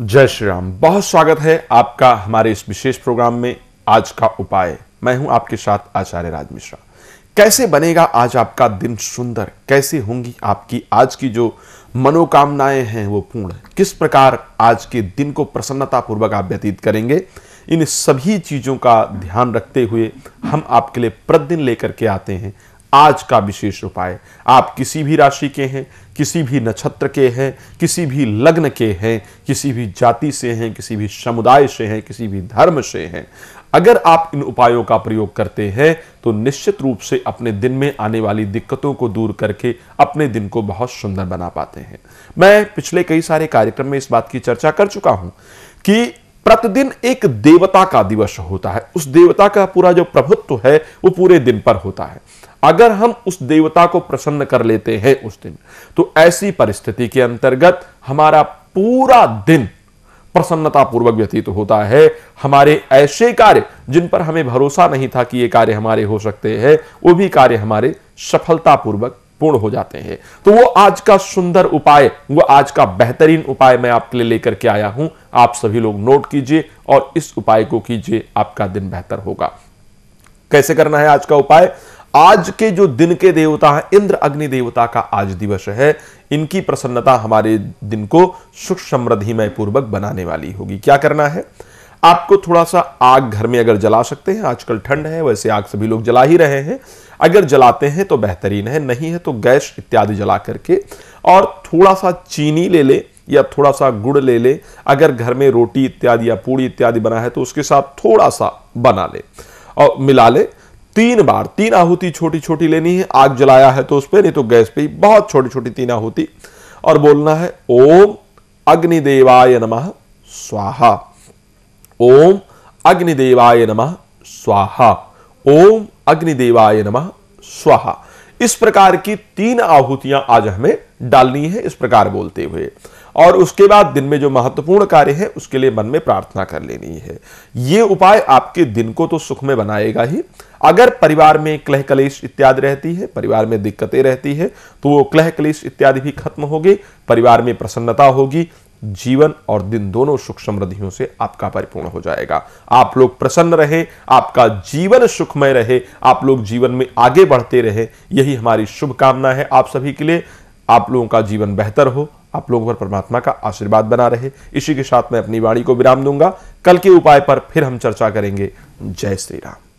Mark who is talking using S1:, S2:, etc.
S1: जय श्री राम बहुत स्वागत है आपका हमारे इस विशेष प्रोग्राम में आज का उपाय मैं हूं आपके साथ आचार्य राज मिश्रा कैसे बनेगा आज आपका दिन सुंदर कैसे होंगी आपकी आज की जो मनोकामनाएं हैं वो पूर्ण किस प्रकार आज के दिन को प्रसन्नता पूर्वक आप व्यतीत करेंगे इन सभी चीज़ों का ध्यान रखते हुए हम आपके लिए प्रतिदिन लेकर के आते हैं आज का विशेष उपाय आप किसी भी राशि के हैं किसी भी नक्षत्र के हैं किसी भी लग्न के हैं किसी भी जाति से हैं किसी भी समुदाय से हैं किसी भी धर्म से हैं अगर आप इन उपायों का प्रयोग करते हैं तो निश्चित रूप से अपने दिन में आने वाली दिक्कतों को दूर करके अपने दिन को बहुत सुंदर बना पाते हैं मैं पिछले कई सारे कार्यक्रम में इस बात की चर्चा कर चुका हूं कि प्रतिदिन एक देवता का दिवस होता है उस देवता का पूरा जो प्रभुत्व है वो पूरे दिन पर होता है अगर हम उस देवता को प्रसन्न कर लेते हैं उस दिन तो ऐसी परिस्थिति के अंतर्गत हमारा पूरा दिन प्रसन्नता पूर्वक व्यतीत होता है हमारे ऐसे कार्य जिन पर हमें भरोसा नहीं था कि ये कार्य हमारे हो सकते हैं वो भी कार्य हमारे सफलतापूर्वक पूर्ण हो जाते हैं तो वो आज का सुंदर उपाय वो आज का बेहतरीन उपाय मैं आपके लिए लेकर के आया हूं आप सभी लोग नोट कीजिए और इस उपाय को कीजिए आपका दिन बेहतर होगा कैसे करना है आज का उपाय आज के जो दिन के देवता हैं इंद्र अग्नि देवता का आज दिवस है इनकी प्रसन्नता हमारे दिन को सुख समृद्धिमय पूर्वक बनाने वाली होगी क्या करना है आपको थोड़ा सा आग घर में अगर जला सकते हैं आजकल ठंड है वैसे आग सभी लोग जला ही रहे हैं अगर जलाते हैं तो बेहतरीन है नहीं है तो गैस इत्यादि जला करके और थोड़ा सा चीनी ले लें या थोड़ा सा गुड़ ले ले अगर घर में रोटी इत्यादि या पूड़ी इत्यादि बना है तो उसके साथ थोड़ा सा बना ले और मिला ले तीन बार तीन आहुति छोटी छोटी लेनी है आग जलाया है तो उस पर नहीं तो गैस पे ही बहुत छोटी छोटी तीन आहुति और बोलना है ओम अग्निदेवाय नमः स्वाहा ओम अग्निदेवाय नमः स्वाहा ओम अग्निदेवाय नमः स्वाहा इस प्रकार की तीन आहुतियां आज हमें डालनी है इस प्रकार बोलते हुए और उसके बाद दिन में जो महत्वपूर्ण कार्य है उसके लिए मन में प्रार्थना कर लेनी है ये उपाय आपके दिन को तो सुख में बनाएगा ही अगर परिवार में क्लह कलेश इत्यादि रहती है परिवार में दिक्कतें रहती है तो वो क्लह कलेश इत्यादि भी खत्म होगी परिवार में प्रसन्नता होगी जीवन और दिन दोनों सुख समृद्धियों से आपका परिपूर्ण हो जाएगा आप लोग प्रसन्न रहे आपका जीवन सुखमय रहे आप लोग जीवन में आगे बढ़ते रहे यही हमारी शुभकामना है आप सभी के लिए आप लोगों का जीवन बेहतर हो आप लोगों पर परमात्मा का आशीर्वाद बना रहे इसी के साथ मैं अपनी वाणी को विराम दूंगा कल के उपाय पर फिर हम चर्चा करेंगे जय श्री राम